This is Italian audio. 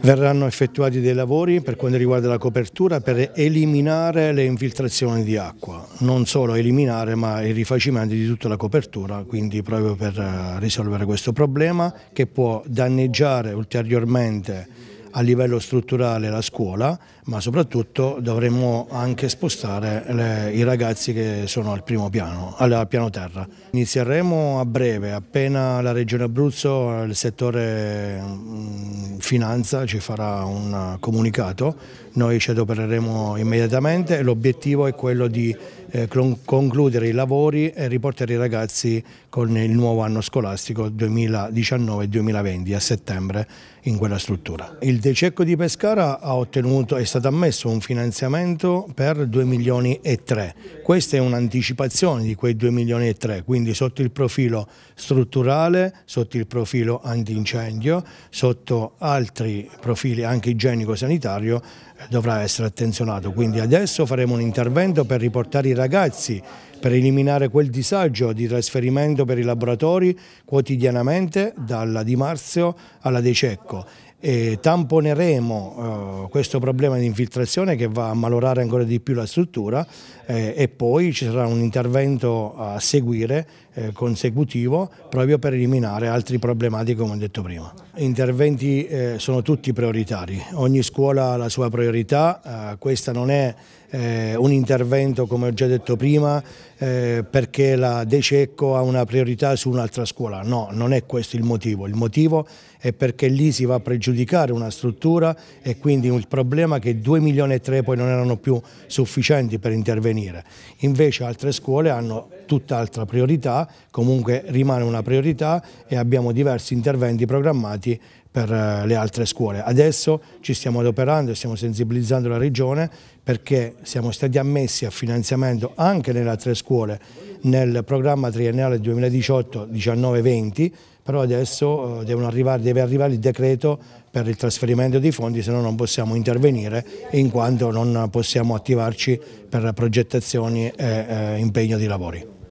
Verranno effettuati dei lavori per quanto riguarda la copertura per eliminare le infiltrazioni di acqua, non solo eliminare ma il rifacimento di tutta la copertura, quindi proprio per eh, risolvere questo problema che può danneggiare ulteriormente a livello strutturale la scuola, ma soprattutto dovremmo anche spostare le, i ragazzi che sono al primo piano, al piano terra. Inizieremo a breve, appena la Regione Abruzzo, il settore mm, Finanza ci farà un comunicato, noi ci adopereremo immediatamente e l'obiettivo è quello di eh, concludere i lavori e riportare i ragazzi con il nuovo anno scolastico 2019-2020 a settembre in quella struttura. Il Dececco di Pescara ha ottenuto, è stato ammesso un finanziamento per 2 milioni e 3. Questa è un'anticipazione di quei 2 milioni e 3, quindi sotto il profilo strutturale, sotto il profilo antincendio, sotto altri profili, anche igienico-sanitario, dovrà essere attenzionato. Quindi adesso faremo un intervento per riportare i ragazzi, per eliminare quel disagio di trasferimento per i laboratori quotidianamente dalla Di Marzio alla De Cecco tamponeremo eh, questo problema di infiltrazione che va a malorare ancora di più la struttura eh, e poi ci sarà un intervento a seguire eh, consecutivo proprio per eliminare altri problematiche come ho detto prima. Gli interventi eh, sono tutti prioritari, ogni scuola ha la sua priorità, eh, questa non è eh, un intervento come ho già detto prima eh, perché la De Cecco ha una priorità su un'altra scuola, no, non è questo il motivo, il motivo è perché lì si va a pregiudicare una struttura e quindi il problema è che 2 milioni e 3 poi non erano più sufficienti per intervenire, invece altre scuole hanno tutt'altra priorità, comunque rimane una priorità e abbiamo diversi interventi programmati per eh, le altre scuole. Adesso ci stiamo adoperando e stiamo sensibilizzando la Regione perché siamo stati ammessi a finanziamento anche nelle altre scuole nel programma triennale 2018-19-20, però adesso eh, arrivare, deve arrivare il decreto per il trasferimento dei fondi, se no non possiamo intervenire in quanto non possiamo attivarci per progettazioni e eh, impegno di lavori.